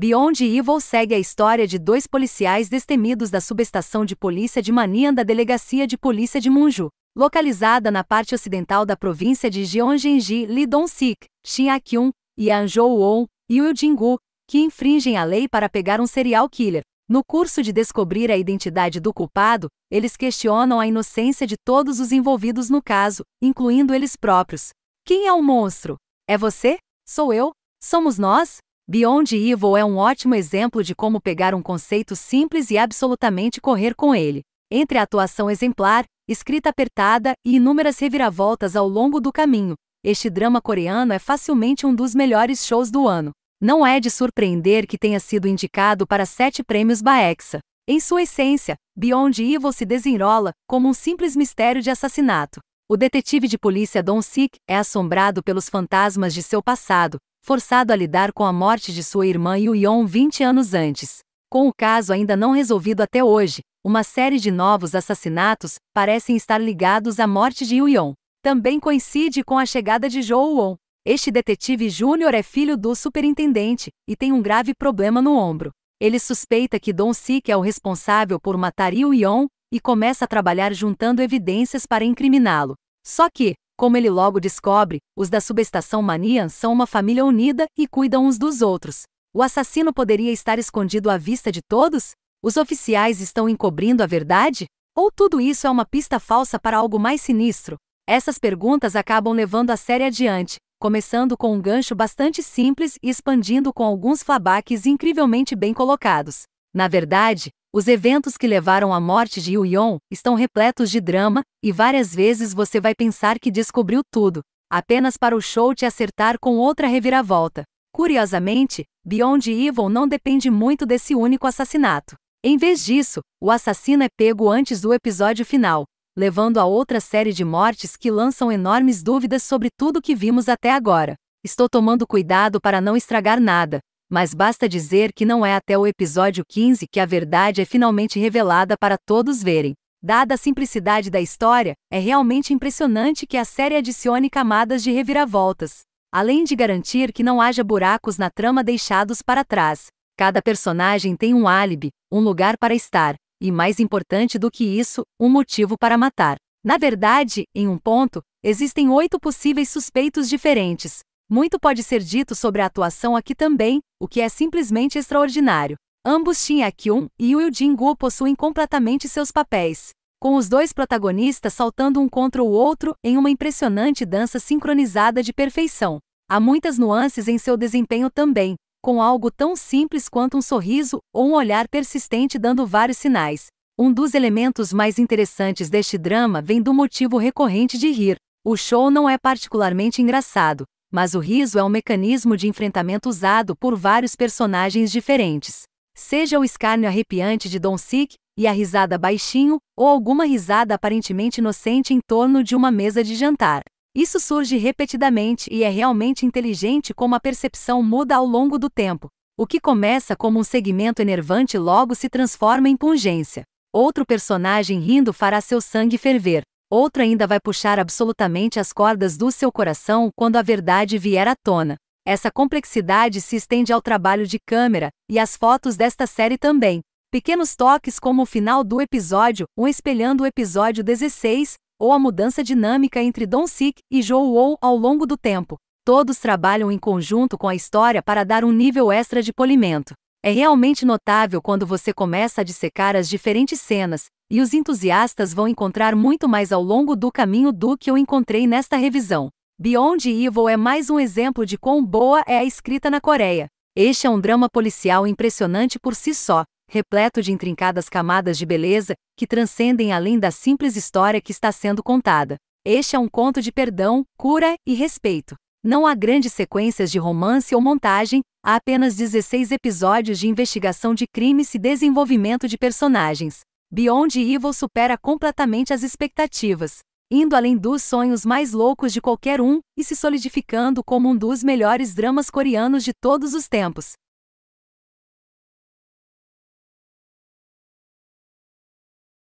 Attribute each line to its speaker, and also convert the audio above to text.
Speaker 1: Beyond Evil segue a história de dois policiais destemidos da subestação de polícia de Manian da delegacia de polícia de Munju, localizada na parte ocidental da província de Gyeonggi, Xinhakyun, yanzhou Yanzhouon e Uljingu, que infringem a lei para pegar um serial killer. No curso de descobrir a identidade do culpado, eles questionam a inocência de todos os envolvidos no caso, incluindo eles próprios. Quem é o monstro? É você? Sou eu? Somos nós? Beyond Evil é um ótimo exemplo de como pegar um conceito simples e absolutamente correr com ele. Entre a atuação exemplar, escrita apertada e inúmeras reviravoltas ao longo do caminho, este drama coreano é facilmente um dos melhores shows do ano. Não é de surpreender que tenha sido indicado para sete prêmios Baexa. Em sua essência, Beyond Evil se desenrola como um simples mistério de assassinato. O detetive de polícia Don Sik é assombrado pelos fantasmas de seu passado, forçado a lidar com a morte de sua irmã Yon 20 anos antes. Com o caso ainda não resolvido até hoje, uma série de novos assassinatos parecem estar ligados à morte de Yon. Também coincide com a chegada de Joowon. Este detetive júnior é filho do superintendente e tem um grave problema no ombro. Ele suspeita que Don Sik é o responsável por matar Yon e começa a trabalhar juntando evidências para incriminá-lo. Só que, como ele logo descobre, os da subestação Manian são uma família unida e cuidam uns dos outros. O assassino poderia estar escondido à vista de todos? Os oficiais estão encobrindo a verdade? Ou tudo isso é uma pista falsa para algo mais sinistro? Essas perguntas acabam levando a série adiante, começando com um gancho bastante simples e expandindo com alguns flabaques incrivelmente bem colocados. Na verdade, os eventos que levaram à morte de Yu-Yon estão repletos de drama, e várias vezes você vai pensar que descobriu tudo, apenas para o show te acertar com outra reviravolta. Curiosamente, Beyond Evil não depende muito desse único assassinato. Em vez disso, o assassino é pego antes do episódio final, levando a outra série de mortes que lançam enormes dúvidas sobre tudo que vimos até agora. Estou tomando cuidado para não estragar nada, mas basta dizer que não é até o episódio 15 que a verdade é finalmente revelada para todos verem. Dada a simplicidade da história, é realmente impressionante que a série adicione camadas de reviravoltas, além de garantir que não haja buracos na trama deixados para trás. Cada personagem tem um álibi, um lugar para estar, e mais importante do que isso, um motivo para matar. Na verdade, em um ponto, existem oito possíveis suspeitos diferentes, muito pode ser dito sobre a atuação aqui também, o que é simplesmente extraordinário. Ambos Shin Kyun e Yoo Jin-gu possuem completamente seus papéis, com os dois protagonistas saltando um contra o outro em uma impressionante dança sincronizada de perfeição. Há muitas nuances em seu desempenho também, com algo tão simples quanto um sorriso ou um olhar persistente dando vários sinais. Um dos elementos mais interessantes deste drama vem do motivo recorrente de rir. O show não é particularmente engraçado, mas o riso é um mecanismo de enfrentamento usado por vários personagens diferentes. Seja o escárnio arrepiante de Don Sick, e a risada baixinho, ou alguma risada aparentemente inocente em torno de uma mesa de jantar. Isso surge repetidamente e é realmente inteligente como a percepção muda ao longo do tempo. O que começa como um segmento enervante logo se transforma em pungência. Outro personagem rindo fará seu sangue ferver outro ainda vai puxar absolutamente as cordas do seu coração quando a verdade vier à tona. Essa complexidade se estende ao trabalho de câmera e às fotos desta série também. Pequenos toques como o final do episódio, um espelhando o episódio 16, ou a mudança dinâmica entre Don Sick e Joe Woo ao longo do tempo. Todos trabalham em conjunto com a história para dar um nível extra de polimento. É realmente notável quando você começa a dissecar as diferentes cenas, e os entusiastas vão encontrar muito mais ao longo do caminho do que eu encontrei nesta revisão. Beyond Evil é mais um exemplo de quão boa é a escrita na Coreia. Este é um drama policial impressionante por si só, repleto de intrincadas camadas de beleza que transcendem além da simples história que está sendo contada. Este é um conto de perdão, cura e respeito. Não há grandes sequências de romance ou montagem, há apenas 16 episódios de investigação de crimes e desenvolvimento de personagens. Beyond Evil supera completamente as expectativas, indo além dos sonhos mais loucos de qualquer um e se solidificando como um dos melhores dramas coreanos de todos os tempos.